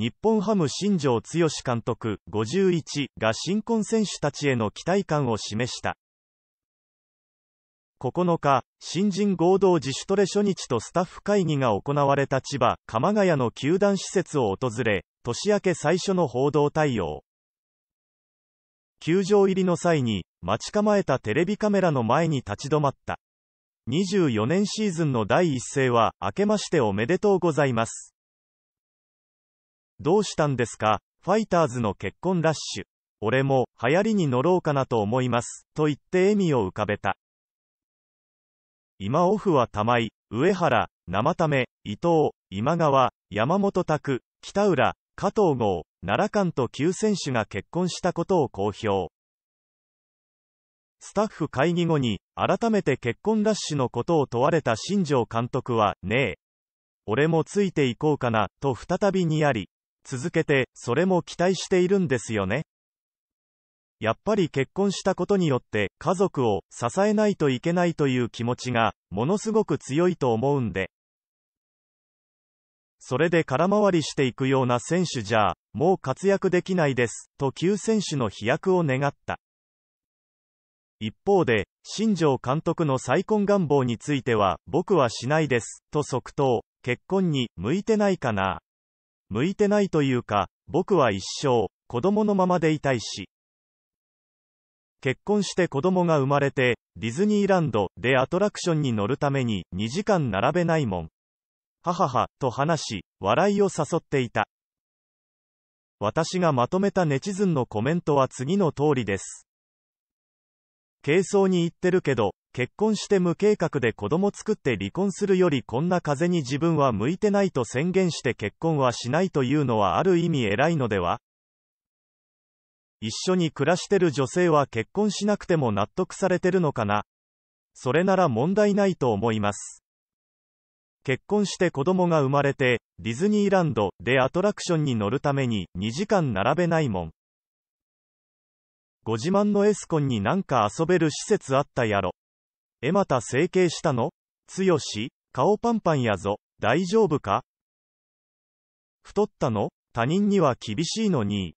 日本ハム新庄剛志監督51が新婚選手たちへの期待感を示した。9日、新人合同自主トレ初日とスタッフ会議が行われた千葉、鎌ヶ谷の球団施設を訪れ、年明け最初の報道対応。球場入りの際に、待ち構えたテレビカメラの前に立ち止まった。24年シーズンの第一声は、明けましておめでとうございます。どうしたんですかファイターズの結婚ラッシュ。俺も、流行りに乗ろうかなと思います。と言って笑みを浮かべた。今オフは玉井、上原、生為、伊藤、今川、山本拓、北浦、加藤豪、奈良間と9選手が結婚したことを公表。スタッフ会議後に、改めて結婚ラッシュのことを問われた新庄監督は、ねえ。俺もついていこうかな、と再びにやり、続けて、それも期待しているんですよね。やっぱり結婚したことによって、家族を支えないといけないという気持ちが、ものすごく強いと思うんで。それで空回りしていくような選手じゃ、もう活躍できないです、と旧選手の飛躍を願った。一方で、新庄監督の再婚願望については、僕はしないです、と即答、結婚に向いてないかな。向いてないというか、僕は一生、子供のままでいたいし。結婚して子供が生まれて、ディズニーランドでアトラクションに乗るために2時間並べないもん。ははは、と話し、笑いを誘っていた。私がまとめたネチズンのコメントは次の通りです。軽装に言ってるけど、結婚して無計画で子供作って離婚するよりこんな風に自分は向いてないと宣言して結婚はしないというのはある意味偉いのでは一緒に暮らしてる女性は結婚しなくても納得されてるのかなそれなら問題ないと思います。結婚して子供が生まれて、ディズニーランドでアトラクションに乗るために2時間並べないもん。ご自慢のエスコンになんか遊べる施設あったやろ。えまた整形したのつよし、顔パンパンやぞ、大丈夫か太ったの他人には厳しいのに。